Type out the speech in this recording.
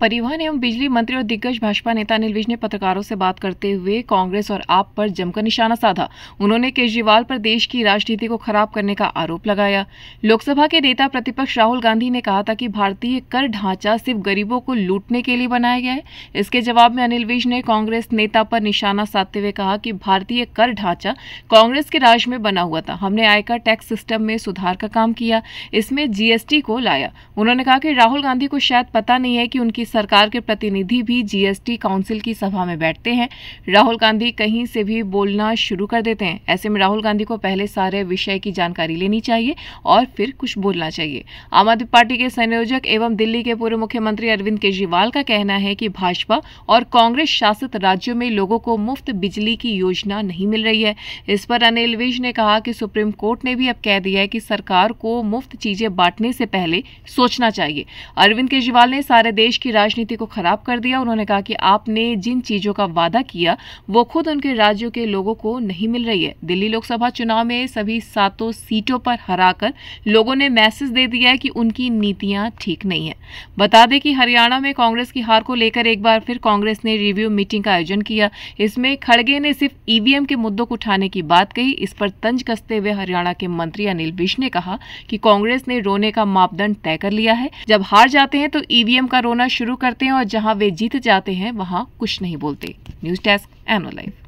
परिवहन एवं बिजली मंत्री और दिग्गज भाजपा नेता अनिल विज ने पत्रकारों से बात करते हुए कांग्रेस और आप पर जमकर निशाना साधा उन्होंने केजरीवाल पर देश की राजनीति को खराब करने का आरोप लगाया लोकसभा के नेता प्रतिपक्ष राहुल गांधी ने कहा था कि भारतीय कर ढांचा सिर्फ गरीबों को लूटने के लिए बनाया गया है इसके जवाब में अनिल विज ने कांग्रेस नेता पर निशाना साधते हुए कहा कि भारतीय कर ढांचा कांग्रेस के राज में बना हुआ था हमने आयकर टैक्स सिस्टम में सुधार का काम किया इसमें जीएसटी को लाया उन्होंने कहा कि राहुल गांधी को शायद पता नहीं है कि उनकी सरकार के प्रतिनिधि भी जीएसटी काउंसिल की सभा में बैठते हैं राहुल गांधी कहीं से भी बोलना शुरू कर देते हैं ऐसे में राहुल गांधी को पहले सारे विषय की जानकारी लेनी चाहिए और फिर कुछ बोलना चाहिए आम आदमी पार्टी के संयोजक एवं दिल्ली के पूर्व मुख्यमंत्री अरविंद केजरीवाल का कहना है कि भाजपा और कांग्रेस शासित राज्यों में लोगों को मुफ्त बिजली की योजना नहीं मिल रही है इस पर अनिल विज ने कहा कि सुप्रीम कोर्ट ने भी अब कह दिया है कि सरकार को मुफ्त चीजें बांटने से पहले सोचना चाहिए अरविंद केजरीवाल ने सारे देश की राजनीति को खराब कर दिया उन्होंने कहा कि आपने जिन चीजों का वादा किया वो खुद उनके राज्यों के लोगों को नहीं मिल रही है दिल्ली लोकसभा चुनाव में सभी सातों सीटों पर हराकर लोगों ने मैसेज दे दिया है कि उनकी नीतियां ठीक नहीं है बता दें कि हरियाणा में कांग्रेस की हार को लेकर एक बार फिर कांग्रेस ने रिव्यू मीटिंग का आयोजन किया इसमें खड़गे ने सिर्फ ईवीएम के मुद्दों को उठाने की बात कही इस पर तंज कसते हुए हरियाणा के मंत्री अनिल विज ने कहा कि कांग्रेस ने रोने का मापदंड तय कर लिया है जब हार जाते हैं तो ईवीएम का रोना शुरू शुरू करते हैं और जहां वे जीत जाते हैं वहां कुछ नहीं बोलते न्यूज डेस्क एनो लाइव